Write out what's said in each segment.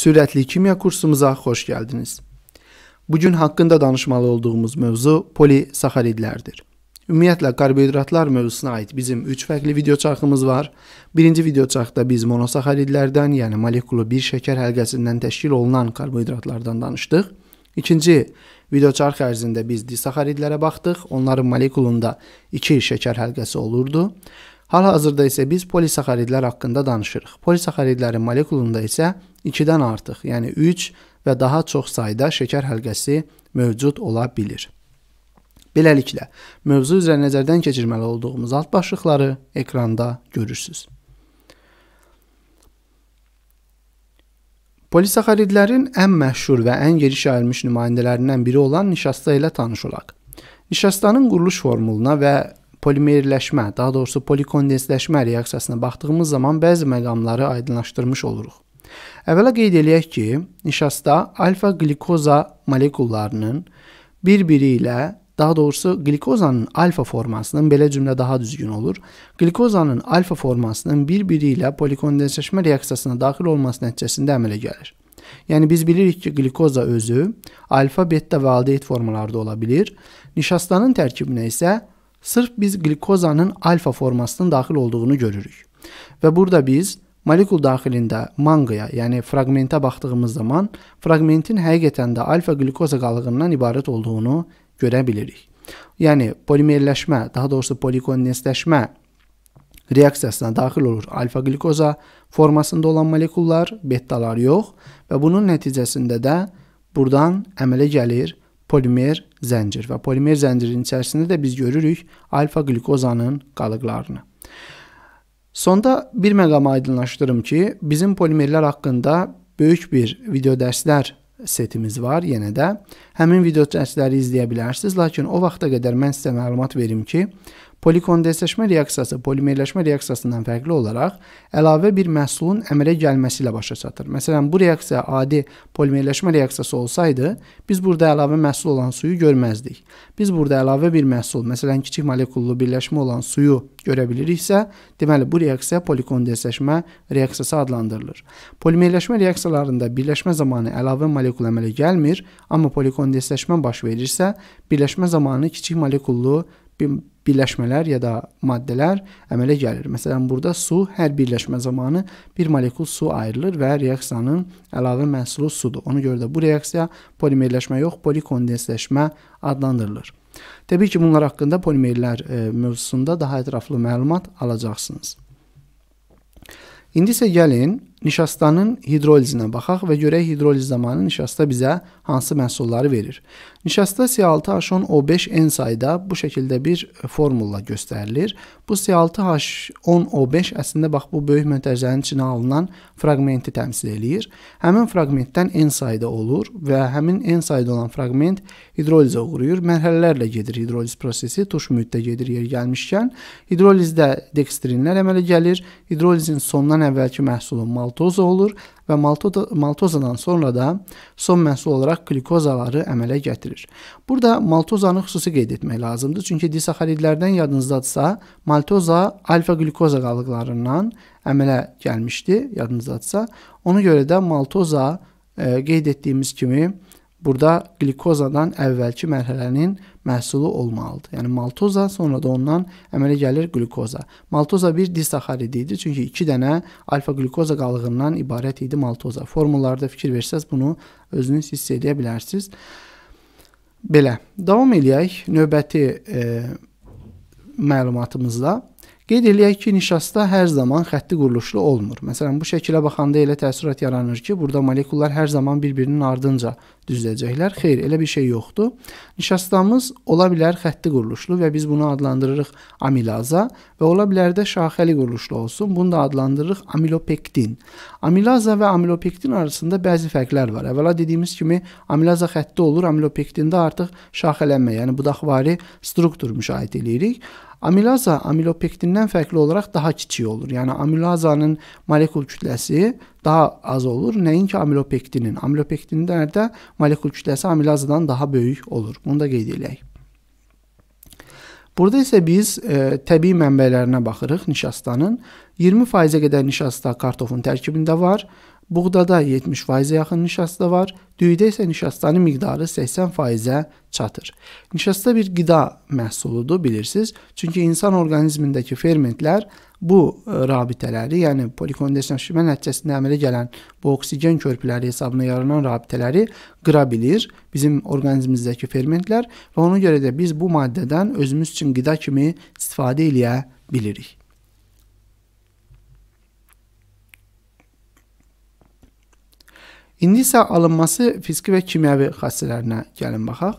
Sürətli kimya kursumuza xoş gəldiniz. Bu gün haqqında danışmalı olduğumuz mövzu polisaxaridlərdir. Ümumiyyətlə karbohidratlar mövzusuna aid bizim 3 fərqli video çarxımız var. Birinci video çarxda biz monosaxaridlərdən, yəni molekulu bir şəkər həlqəsindən təşkil olunan karbohidratlardan danışdıq. İkinci video çarx ərzində biz disaxaridlərə baxdıq. Onların molekulunda 2 şəkər həlqəsi olurdu. Hal-hazırda isə biz polisaxaridlər haqqında danışırıq. Polisaxaridlərin molekulunda isə 2-dən artıq, yəni 3 və daha çox sayda şəkər həlqəsi mövcud ola bilir. Beləliklə, mövzu üzrə nəzərdən keçirməli olduğumuz alt başlıqları ekranda görürsüz. Polisaxaridlərin ən məşhur və ən geniş yayılmış nümayəndələrindən biri olan nişasta ilə tanış olaq. Nişastanın quruluş formuluna və polimerləşmə, daha doğrusu polikondensləşmə reaksiyasına baxdığımız zaman bəzi məqamları aydınlaşdırmış oluruq. Əvvəla qeyd eləyək ki, nişasta alfa glikoza molekullarının bir-biri ilə, daha doğrusu glikozanın alfa formasının belə cümlə daha düzgün olur. Glikozanın alfa formasının bir-biri ilə polikondensləşmə reaksiyasına daxil olması nəticəsində əmələ gəlir. Yəni biz bilirik ki, glikoza özü alfa, beta və aldehid formalarında ola bilər. Nişastanın tərkibinə isə sırf biz glikozanın alfa formasının daxil olduğunu görürük. Və burada biz Molekul daxilində manqaya, yəni fraqmentə baxdığımız zaman fraqmentin həqiqətən də alfa glukoza qalığından ibarət olduğunu görə bilirik. Yəni polimerləşmə, daha doğrusu polikondenləşmə reaksiyasına daxil olur alfa glukoza formasında olan molekullar, betalar yox və bunun nəticəsində də buradan əmələ gəlir polimer zəncir və polimer zəncirin içərisində də biz görürük alfa glukozanın qalıqlarını. Sonda bir məqamı aydınlaşdırım ki, bizim polimerlər haqqında böyük bir video dərslər setimiz var yenə də. Həmin video dərsləri izləyə bilərsiniz, lakin o vaxta qədər mən sizə məlumat verim ki, Polikondensləşmə reaksiyası polimerləşmə reaksiyasından fərqli olaraq əlavə bir məhsulun əmələ gəlməsi ilə başa çatır. Məsələn, bu reaksiya adi polimerləşmə reaksiyası olsaydı, biz burada əlavə məhsul olan suyu görməzdik. Biz burada əlavə bir məhsul, məsələn, kiçik molekullu birləşmə olan suyu görə biliriksə, deməli bu reaksiya polikondensləşmə reaksiyası adlandırılır. Polimerləşmə reaksiyalarında birləşmə zamanı əlavə molekul əmələ gəlmir, amma polikondensləşmə baş verirsə, birləşmə zamanı kiçik molekullu bir birləşmələr ya da maddələr əmələ gəlir. Məsələn, burada su hər birləşmə zamanı bir molekul su ayrılır və reaksiyanın əlavə məhsulu sudur. Ona görə də bu reaksiya polimerləşmə yox, polikondensləşmə adlandırılır. Təbii ki, bunlar haqqında polimerlər e, mövzusunda daha ətraflı məlumat alacaqsınız. İndi isə gəlin Nişastanın hidrolizinə baxaq və görək hidroliz zamanı nişasta bizə hansı məhsulları verir. Nişasta C6H10O5N sayda bu şəkildə bir formulla göstərilir. Bu C6H10O5 əslində bax bu böyük mötərizənin içinə alınan fraqmenti təmsil eləyir. Həmin fraqmentdən N sayda olur və həmin N sayda olan fraqment hidrolizə uğrayır. Mərhələlərlə gedir hidroliz prosesi, tuş mühitdə gedir yer gəlmişkən. Hidrolizdə dekstrinlər əmələ gəlir. Hidrolizin sondan əvvəlki məhsulu mal maltoza olur və maltoza, maltozadan sonra da son məhsul olaraq glikozaları əmələ gətirir. Burada maltozanı xüsusi qeyd etmək lazımdır. Çünki disaxaridlərdən yadınızdadırsa, maltoza alfa glikoza qalıqlarından əmələ gəlmişdi, yadınızdadırsa. Ona görə də maltoza e, qeyd etdiyimiz kimi burada qlikozadan əvvəlki mərhələnin məhsulu olmalıdır. Yəni maltoza, sonra da ondan əmələ gəlir qlikoza. Maltoza bir disaxarid idi, çünki 2 dənə alfa qlikoza qalığından ibarət idi maltoza. Formullarda fikir versəz bunu özünüz hiss edə bilərsiniz. Belə, davam eləyək növbəti e, məlumatımızla. Qeyd eləyək ki, nişasta hər zaman xətti quruluşlu olmur. Məsələn, bu şəkilə baxanda elə təəssürat yaranır ki, burada molekullar hər zaman bir-birinin ardınca düzləyəcəklər. Xeyr, elə bir şey yoxdur. Nişastamız ola bilər xətti quruluşlu və biz bunu adlandırırıq amilaza və ola bilər də şaxəli quruluşlu olsun. Bunu da adlandırırıq amilopektin. Amilaza və amilopektin arasında bəzi fərqlər var. Əvvəla dediyimiz kimi amilaza xətti olur, amilopektində artıq şaxələnmə, yəni budaqvari struktur müşahidə edirik. Amilaza amilopektindən fərqli olaraq daha kiçik olur. Yəni amilazanın molekul kütləsi daha az olur. Nəinki amilopektinin. Amilopektinlərdə molekul kütləsi amilazadan daha böyük olur. Bunu da qeyd edək. Burada isə biz e, təbii mənbələrinə baxırıq nişastanın. 20%-ə qədər nişasta kartofun tərkibində var. Buğdada 70%-ə yaxın nişasta var, düyüdə isə nişastanın miqdarı 80%-ə çatır. Nişasta bir qida məhsuludur, bilirsiniz. Çünki insan orqanizmindəki fermentlər bu e, rabitələri, yəni polikondensasyona nəticəsində əmələ gələn bu oksigen körpüləri hesabına yaranan rabitələri qıra bilir bizim orqanizmimizdəki fermentlər və ona görə də biz bu maddədən özümüz üçün qida kimi istifadə eləyə bilirik. İndi isə alınması fiziki və kimyəvi xassələrinə gəlin baxaq.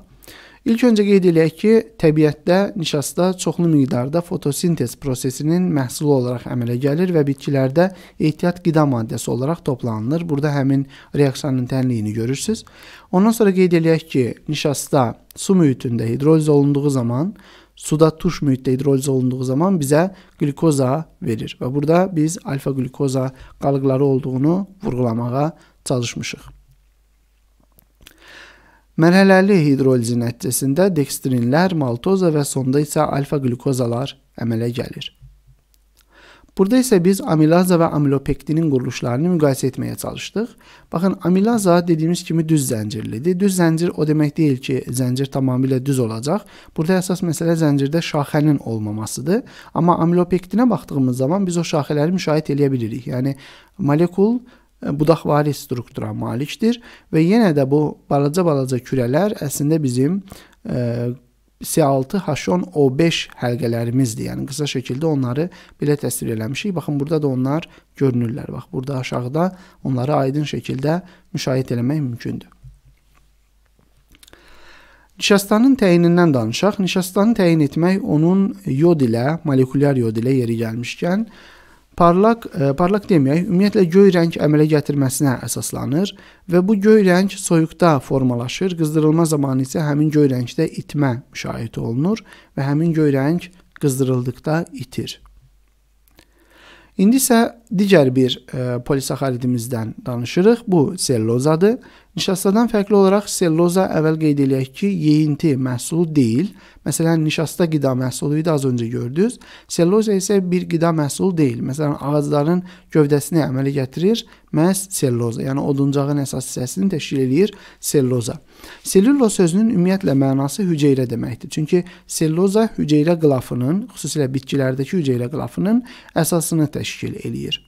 İlk öncə qeyd eləyək ki, təbiətdə nişasta çoxlu miqdarda fotosintez prosesinin məhsulu olaraq əmələ gəlir və bitkilərdə ehtiyat qida maddəsi olaraq toplanılır. Burada həmin reaksiyanın tənliyini görürsüz. Ondan sonra qeyd eləyək ki, nişasta su mühitində hidroliz olunduğu zaman suda turş mühitdə hidroliz olunduğu zaman bizə glikoza verir və burada biz alfa glikoza qalıqları olduğunu vurğulamağa çalışmışıq. Mərhələli hidroliz nəticəsində dekstrinlər, maltoza və sonda isə alfa-glukozalar əmələ gəlir. Burada isə biz amilaza və amilopektinin quruluşlarını müqayisə etməyə çalışdıq. Baxın, amilaza dediyimiz kimi düz zəncirlidir. Düz zəncir o demək deyil ki, zəncir tamamilə düz olacaq. Burada əsas məsələ zəncirdə şaxənin olmamasıdır. Amma amilopektinə baxdığımız zaman biz o şaxələri müşahidə edə bilirik. Yəni molekul E, budaqvari struktura malikdir və yenə də bu balaca-balaca kürələr əslində bizim ə, e, C6H10O5 həlqələrimizdir. Yəni qısa şəkildə onları belə təsvir eləmişik. Baxın, burada da onlar görünürlər. Bax, burada aşağıda onları aydın şəkildə müşahidə etmək mümkündür. Nişastanın təyinindən danışaq. Nişastanı təyin etmək onun yod ilə, molekulyar yod ilə yeri gəlmişkən, ə, Parlaq e, parlaq demək ümumiyyətlə göy rəng əmələ gətirməsinə əsaslanır və bu göy rəng soyuqda formalaşır, qızdırılma zamanı isə həmin göy rəngdə itmə müşahidə olunur və həmin göy rəng qızdırıldıqda itir. İndi isə digər bir e, polisaxaridimizdən danışırıq. Bu sellozadır. Nişastadan fərqli olaraq selloza əvvəl qeyd eləyək ki, yeyinti məhsulu deyil. Məsələn, nişasta qida məhsulu idi az öncə gördünüz. Selloza isə bir qida məhsulu deyil. Məsələn, ağacların gövdəsini əmələ gətirir məhz selloza, yəni oduncağın əsas hissəsini təşkil eləyir selloza. Sellulo sözünün ümumiyyətlə mənası hüceyrə deməkdir. Çünki selloza hüceyrə qılafının, xüsusilə bitkilərdəki hüceyrə qılafının əsasını təşkil eləyir.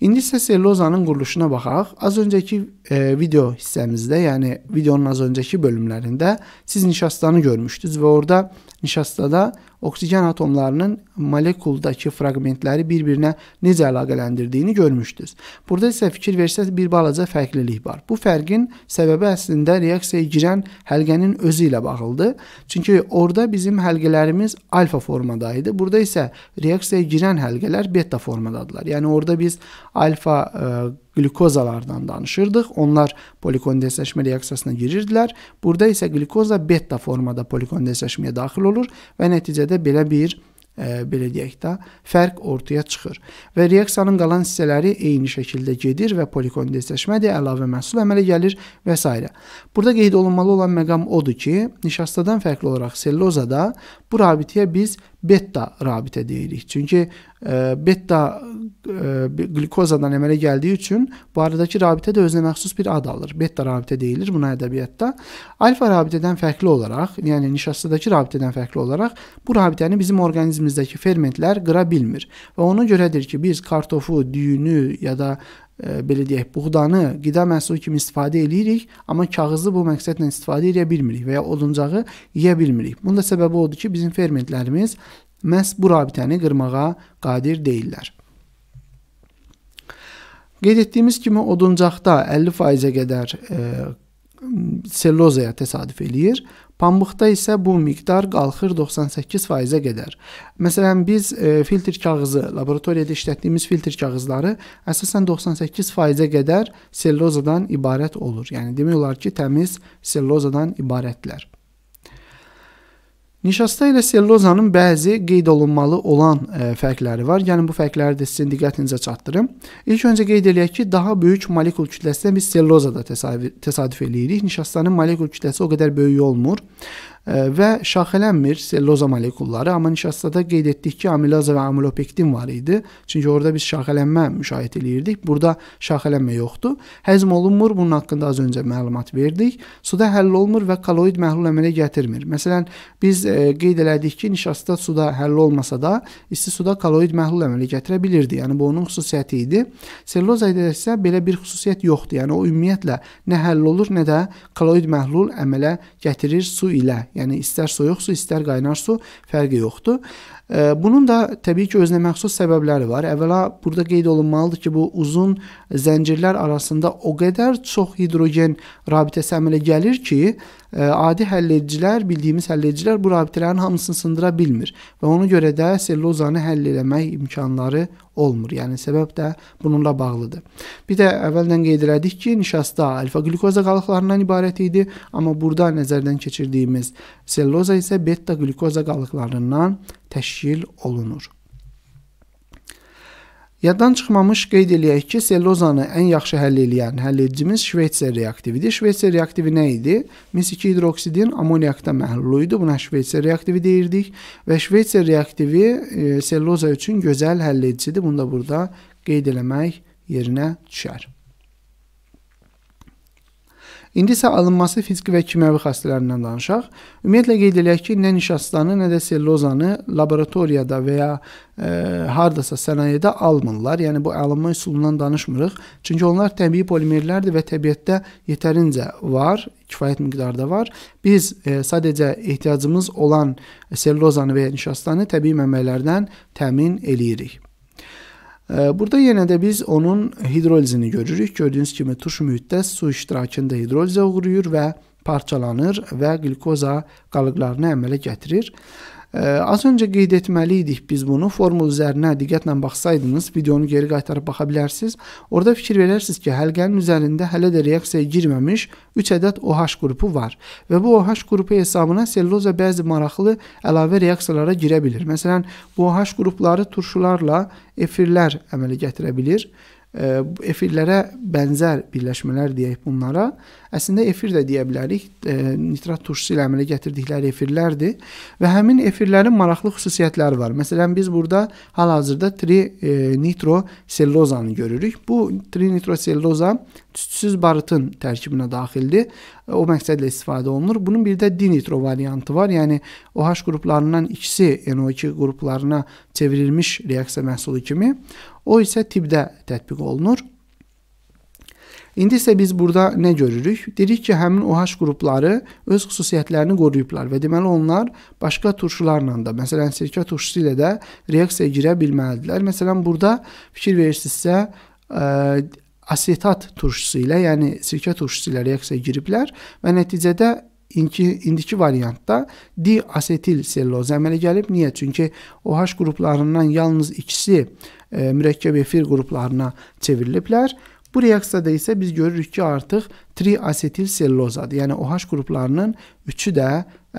İndi isə sellozanın quruluşuna baxaq. Az öncəki e, video hissəmizdə, yəni videonun az öncəki bölümlərində siz nişastanı görmüşdünüz və orada Nişastada oksigen atomlarının molekuldakı fraqmentləri bir-birinə necə əlaqələndirdiyini görmüşdünüz. Burada isə fikir versəz bir balaca fərqlilik var. Bu fərqin səbəbi əslində reaksiyaya girən həlqənin özü ilə bağlıdır. Çünki orada bizim həlqələrimiz alfa formada idi. Burada isə reaksiyaya girən həlqələr beta formadadılar. Yəni orada biz alfa ə, e, qlikozalardan danışırdıq. Onlar polikondensləşmə reaksiyasına girirdilər. Burada isə qlikoza beta formada polikondensləşməyə daxil olur və nəticədə belə bir ə, e, belə deyək də, fərq ortaya çıxır və reaksiyanın qalan hissələri eyni şəkildə gedir və polikondensləşmə də əlavə məhsul əmələ gəlir və s. Burada qeyd olunmalı olan məqam odur ki, nişastadan fərqli olaraq sellozada bu rabitəyə biz beta rabitə deyirik. Çünki e, beta e, qlikozadan əmələ gəldiyi üçün barədəki rabitə də özünə məxsus bir ad alır. Beta rabitə deyilir buna ədəbiyyatda. Alfa rabitədən fərqli olaraq, yəni nişastadakı rabitədən fərqli olaraq bu rabitəni bizim orqanizmimizdəki fermentlər qıra bilmir və ona görədir ki, biz kartofu, düyünü ya da belə deyək, buğdanı qida məhsulu kimi istifadə eləyirik, amma kağızı bu məqsədlə istifadə edə bilmirik və ya oduncağı yeyə bilmirik. Bunun da səbəbi odur ki, bizim fermentlərimiz məhz bu rabitəni qırmağa qadir deyillər. Qeyd etdiyimiz kimi oduncaqda 50%-ə qədər e, sellozaya təsadüf eləyir. Pambıqda isə bu miqdar qalxır 98%-ə qədər. Məsələn, biz e, filtr kağızı, laboratoriyada işlətdiyimiz filtr kağızları əsasən 98%-ə qədər sellozadan ibarət olur. Yəni demək olar ki, təmiz sellozadan ibarətdirlər. Nişasta ilə sellozanın bəzi qeyd olunmalı olan ə, e, fərqləri var. Gəlin yəni, bu fərqləri də sizin diqqətinizə çatdırım. İlk öncə qeyd eləyək ki, daha böyük molekul kütləsinə biz sellozada təsadüf, təsadüf eləyirik. Nişastanın molekul kütləsi o qədər böyük olmur və şaxələnmir selloza molekulları, amma nişastada qeyd etdik ki, amilaza və amilopektin var idi. Çünki orada biz şaxələnmə müşahidə eləyirdik. Burada şaxələnmə yoxdur. Həzm olunmur, bunun haqqında az öncə məlumat verdik. Suda həll olunmur və kaloid məhlul əmələ gətirmir. Məsələn, biz e, qeyd elədik ki, nişasta suda həll olmasa da, isti suda kaloid məhlul əmələ gətirə bilirdi. Yəni bu onun xüsusiyyəti idi. Selloza isə belə bir xüsusiyyət yoxdur. Yəni o ümumiyyətlə nə həll olur, nə də kaloid məhlul əmələ gətirir su ilə. Yəni istər soyuq su, istər qaynar su fərqi yoxdur. Bunun da təbii ki, özünə məxsus səbəbləri var. Əvvəla burada qeyd olunmalıdır ki, bu uzun zəncirlər arasında o qədər çox hidrogen rabitəsi əmələ gəlir ki, e, adi həlledicilər, bildiyimiz həlledicilər bu rabitələrin hamısını sındıra bilmir və ona görə də sellozanı həll etmək imkanları olmur. Yəni səbəb də bununla bağlıdır. Bir də əvvəldən qeyd elədik ki, nişasta alfa glukoza qalıqlarından ibarət idi, amma burada nəzərdən keçirdiyimiz selloza isə beta glukoza qalıqlarından təşkil olunur. Yaddan çıxmamış qeyd eləyək ki, selozanı ən yaxşı həll eləyən həll edicimiz Şveytser reaktividir. Şveytser reaktivi nə idi? Mis 2 hidroksidin amoniakda məhlulu idi. Buna Şveytser reaktivi deyirdik və Şveytser reaktivi e, seloza üçün gözəl həll edicidir. Bunu da burada qeyd eləmək yerinə düşər. İndi isə alınması fiziki və kimyəvi xassələrindən danışaq. Ümumiyyətlə qeyd eləyək ki, nə nişastanı, nə də sellozanı laboratoriyada və ya ə, e, hardasa sənayedə almırlar. Yəni bu alınma üsulundan danışmırıq. Çünki onlar təbii polimerlərdir və təbiətdə yetərincə var, kifayət miqdarda var. Biz ə, e, sadəcə ehtiyacımız olan sellozanı və ya nişastanı təbii mənbələrdən təmin eləyirik. Burada yenə də biz onun hidrolizini görürük. Gördüyünüz kimi tuş mühitdə su iştirakında hidrolizə uğrayır və parçalanır və qlikoza qalıqlarını əmələ gətirir. Az öncə qeyd etməli idik biz bunu. Formul üzərinə diqqətlə baxsaydınız, videonu geri qaytarıb baxa bilərsiniz. Orada fikir verərsiniz ki, həlqənin üzərində hələ də reaksiyaya girməmiş 3 ədəd OH qrupu var və bu OH qrupu hesabına selluloza bəzi maraqlı əlavə reaksiyalara girə bilir. Məsələn, bu OH qrupları turşularla efirlər əmələ gətirə bilir efirlərə bənzər birləşmələr deyək bunlara. Əslində efir də deyə bilərik. Nitrat turşusu ilə əmələ gətirdikləri efirlərdir və həmin efirlərin maraqlı xüsusiyyətləri var. Məsələn, biz burada hal-hazırda trinitrosellozanı görürük. Bu trinitroselloza tüstüsüz barıtın tərkibinə daxildir o məqsədlə istifadə olunur. Bunun bir də dinitro variantı var. Yəni OH qruplarından ikisi NO2 qruplarına çevrilmiş reaksiya məhsulu kimi. O isə tibdə tətbiq olunur. İndi isə biz burada nə görürük? Dedik ki, həmin OH qrupları öz xüsusiyyətlərini qoruyublar və deməli onlar başqa turşularla da, məsələn, sirkə turşusu ilə də reaksiyaya girə bilməlidirlər. Məsələn, burada fikir verirsinizsə, ə, asetat turşusu ilə, yəni sirkə turşusu ilə reaksiyaya giriblər və nəticədə İndiki, indiki variantda diasetil selloza əmələ gəlib. Niyə? Çünki OH qruplarından yalnız ikisi e, mürəkkəb efir qruplarına çevriliblər. Bu reaksiyada isə biz görürük ki, artıq triasetil sellozadır. Yəni OH qruplarının üçü də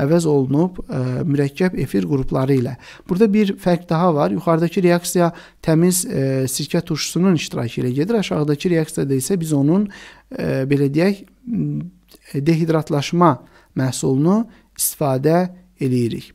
əvəz olunub ə, e, mürəkkəb efir qrupları ilə. Burada bir fərq daha var. Yuxarıdakı reaksiya təmiz ə, e, sirkə turşusunun iştirakı ilə gedir. Aşağıdakı reaksiyada isə biz onun ə, e, belə deyək dehidratlaşma məhsulunu istifadə eləyirik.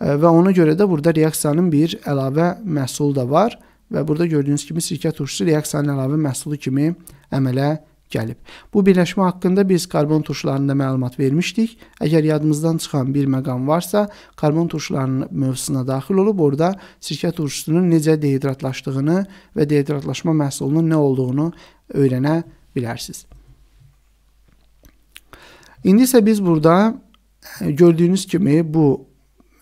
Və ona görə də burada reaksiyanın bir əlavə məhsulu da var və burada gördüyünüz kimi sirkə turşusu reaksiyanın əlavə məhsulu kimi əmələ gəlib. Bu birləşmə haqqında biz karbon turşularında məlumat vermişdik. Əgər yadımızdan çıxan bir məqam varsa, karbon turşularının mövzusuna daxil olub orada sirkə turşusunun necə dehidratlaşdığını və dehidratlaşma məhsulunun nə olduğunu öyrənə bilərsiniz. İndi isə biz burada e, gördüyünüz kimi bu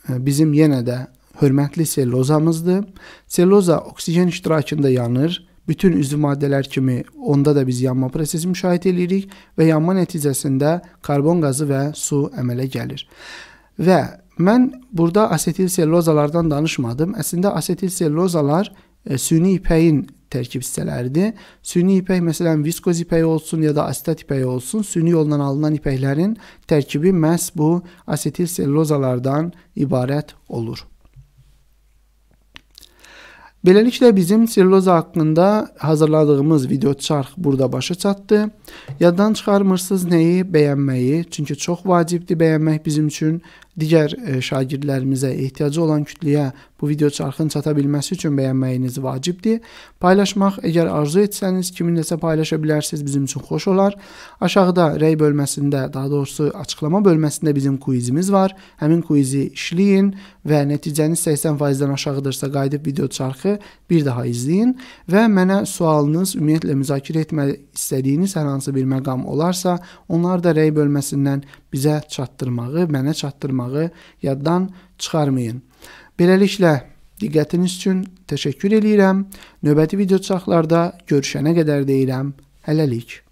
e, bizim yenə də hörmətli sellozamızdır. Selloza oksigen iştirakında yanır Bütün üzvü maddələr kimi onda da biz yanma prosesi müşahidə edirik və yanma nəticəsində karbon qazı və su əmələ gəlir. Və mən burada asetil sellozalardan danışmadım. Əslində asetil sellozalar e, süni ipəyin tərkib hissələridir. Süni ipək məsələn viskoz ipəyi olsun ya da asetat ipəyi olsun, süni yolla alınan ipəklərin tərkibi məhz bu asetil sellozalardan ibarət olur. Beləliklə bizim sellyuloza haqqında hazırladığımız video çarx burada başa çatdı. Yaddan çıxarmırsınız nəyi bəyənməyi, çünki çox vacibdir bəyənmək bizim üçün. Digər e, şagirdlərimizə ehtiyacı olan kütləyə bu video çarxın çata bilməsi üçün bəyənməyiniz vacibdir. Paylaşmaq əgər arzu etsəniz kiminləsə paylaşa bilərsiniz, bizim üçün xoş olar. Aşağıda rəy bölməsində, daha doğrusu açıqlama bölməsində bizim quizimiz var. Həmin quizi işləyin və nəticəniz 80%-dən aşağıdırsa qayıdıb video çarxı podkastı bir daha izləyin və mənə sualınız, ümumiyyətlə müzakirə etmək istədiyiniz hər hansı bir məqam olarsa, onları da rəy bölməsindən bizə çatdırmağı, mənə çatdırmağı yaddan çıxarmayın. Beləliklə diqqətiniz üçün təşəkkür eləyirəm. Növbəti video çaxlarda görüşənə qədər deyirəm. Hələlik.